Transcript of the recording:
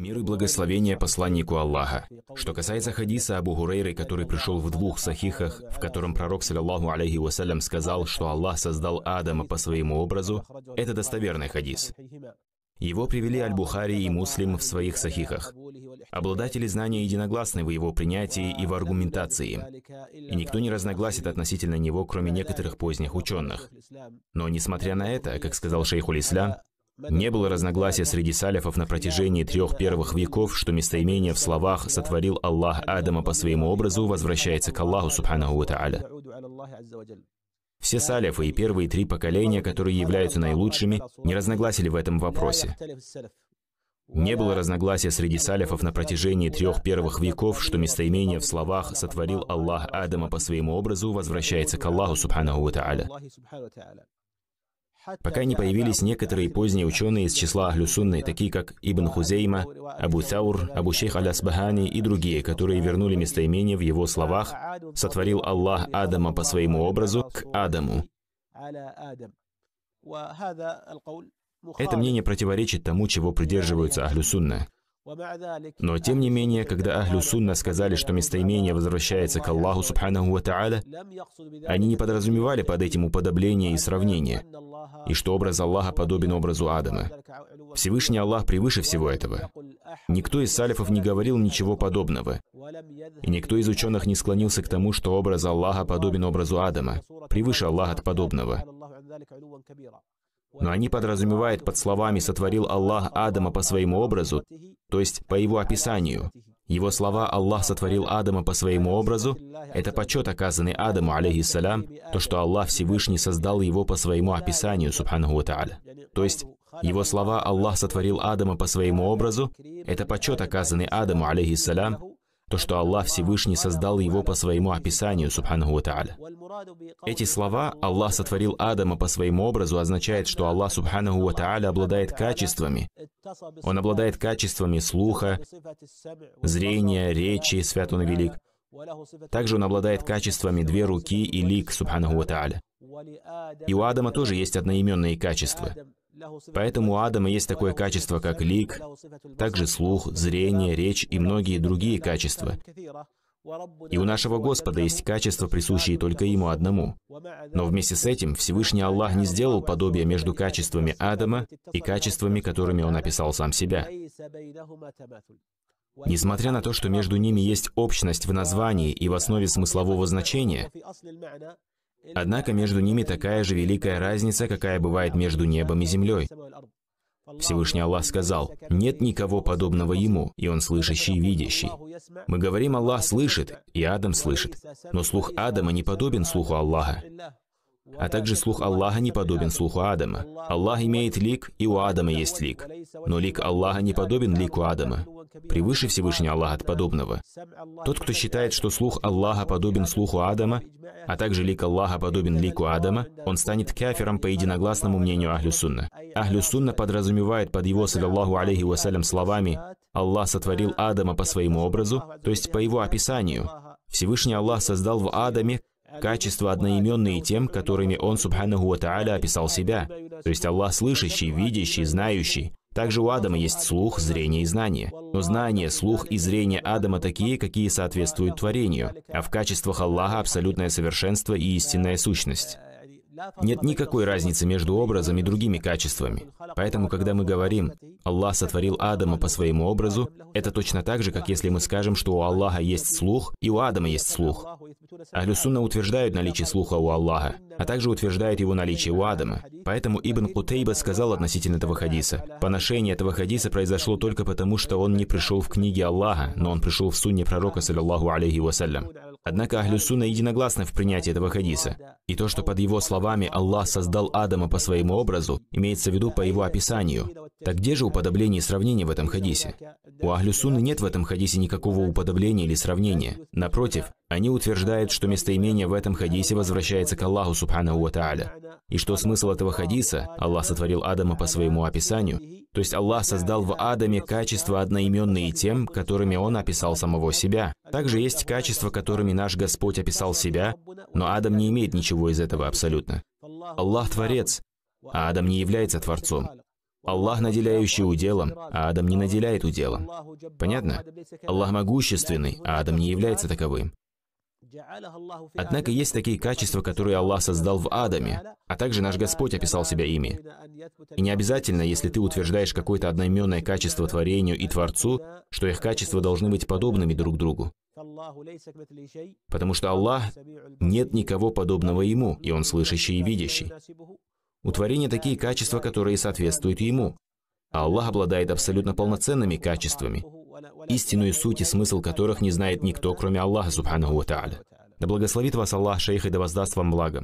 Мир и благословение посланнику Аллаха. Что касается хадиса Абу Гурейры, который пришел в двух сахихах, в котором пророк, саллиллаху алейхи вассалям, сказал, что Аллах создал Адама по своему образу, это достоверный хадис. Его привели Аль-Бухари и Муслим в своих сахихах. Обладатели знания единогласны в его принятии и в аргументации, и никто не разногласит относительно него, кроме некоторых поздних ученых. Но несмотря на это, как сказал шейхуль Ислам, не было разногласия среди салифов на протяжении трех первых веков, что местоимение в словах «сотворил Аллах Адама по своему образу» возвращается к Аллаху, субханаху ва та'аля. Все салифы и первые три поколения, которые являются наилучшими, не разногласили в этом вопросе. Не было разногласия среди салифов на протяжении трех первых веков, что местоимение в словах «сотворил Аллах Адама по своему образу» возвращается к Аллаху, субханаху ва та'аля пока не появились некоторые поздние ученые из числа Ахлюсунны, такие как Ибн Хузейма, Абу Саур, Абу Шейх Аль Алясбахани и другие, которые вернули местоимение в его словах «Сотворил Аллах Адама по своему образу к Адаму». Это мнение противоречит тому, чего придерживаются Ахлюсунна. Но тем не менее, когда Ахлю Сунна сказали, что местоимение возвращается к Аллаху Субханаху Ва они не подразумевали под этим уподобление и сравнение, и что образ Аллаха подобен образу Адама. Всевышний Аллах превыше всего этого. Никто из салифов не говорил ничего подобного, и никто из ученых не склонился к тому, что образ Аллаха подобен образу Адама, превыше Аллаха от подобного. Но они подразумевают под словами «сотворил Аллах Адама по своему образу», то есть по его описанию. Его слова «Аллах сотворил Адама по своему образу» — это почет, оказанный Адаму, алейхиссалям, то, что Аллах Всевышний создал его по своему описанию, субханаху тааля. То есть, его слова «Аллах сотворил Адама по своему образу» — это почет, оказанный Адаму, алейхиссалям, то, что Аллах Всевышний создал его по своему описанию, субханаху та'аля. Эти слова «Аллах сотворил Адама по своему образу» означает, что Аллах, субханаху та'аля, обладает качествами. Он обладает качествами слуха, зрения, речи, свят он велик. Также он обладает качествами две руки и лик, субханаху та'аля. И у Адама тоже есть одноименные качества — Поэтому у Адама есть такое качество, как лик, также слух, зрение, речь и многие другие качества. И у нашего Господа есть качества, присущие только Ему одному. Но вместе с этим Всевышний Аллах не сделал подобия между качествами Адама и качествами, которыми Он описал сам себя. Несмотря на то, что между ними есть общность в названии и в основе смыслового значения, Однако между ними такая же великая разница, какая бывает между небом и землей. Всевышний Аллах сказал, «Нет никого подобного Ему, и Он слышащий и видящий». Мы говорим, Аллах слышит, и Адам слышит, но слух Адама не подобен слуху Аллаха. А также слух Аллаха не подобен слуху Адама. Аллах имеет лик, и у Адама есть лик. Но лик Аллаха не подобен лику Адама превыше Всевышний Аллах от подобного. Тот, кто считает, что слух Аллаха подобен слуху Адама, а также лик Аллаха подобен лику Адама, он станет кафиром по единогласному мнению Ахлю Сунна. Ахлю Сунна подразумевает под его, саллиллаху алейхи вассалям, словами «Аллах сотворил Адама по своему образу», то есть по его описанию. Всевышний Аллах создал в Адаме качества, одноименные тем, которыми Он, субханаху ва описал себя. То есть Аллах слышащий, видящий, знающий. Также у Адама есть слух, зрение и знание. Но знание, слух и зрение Адама такие, какие соответствуют творению, а в качествах Аллаха абсолютное совершенство и истинная сущность. Нет никакой разницы между образом и другими качествами. Поэтому, когда мы говорим «Аллах сотворил Адама по своему образу», это точно так же, как если мы скажем, что у Аллаха есть слух и у Адама есть слух. Ахлюсунна утверждают наличие слуха у Аллаха, а также утверждают его наличие у Адама. Поэтому Ибн Кутейба сказал относительно этого хадиса, «Поношение этого хадиса произошло только потому, что он не пришел в книге Аллаха, но он пришел в сунне пророка, саллиллаху алейхи вассалям». Однако Ахлю единогласны в принятии этого хадиса. И то, что под его словами Аллах создал Адама по своему образу, имеется в виду по его описанию. Так где же уподобление и сравнение в этом хадисе? У Ахлю нет в этом хадисе никакого уподобления или сравнения. Напротив, они утверждают, что местоимение в этом хадисе возвращается к Аллаху Субхану Ва Тааля. И что смысл этого хадиса? Аллах сотворил Адама по своему описанию. То есть Аллах создал в Адаме качества, одноименные тем, которыми он описал самого себя. Также есть качества, которыми наш Господь описал себя, но Адам не имеет ничего из этого абсолютно. Аллах – Творец, а Адам не является Творцом. Аллах, наделяющий уделом, а Адам не наделяет уделом. Понятно? Аллах могущественный, а Адам не является таковым. Однако есть такие качества, которые Аллах создал в Адаме, а также наш Господь описал себя ими. И не обязательно, если ты утверждаешь какое-то одноименное качество творению и Творцу, что их качества должны быть подобными друг другу. Потому что Аллах нет никого подобного Ему, и Он слышащий и видящий. У творения такие качества, которые соответствуют Ему. А Аллах обладает абсолютно полноценными качествами, истинную суть и смысл которых не знает никто, кроме Аллаха, субханаху ва Да благословит вас Аллах, шейх, и да воздаст вам благо.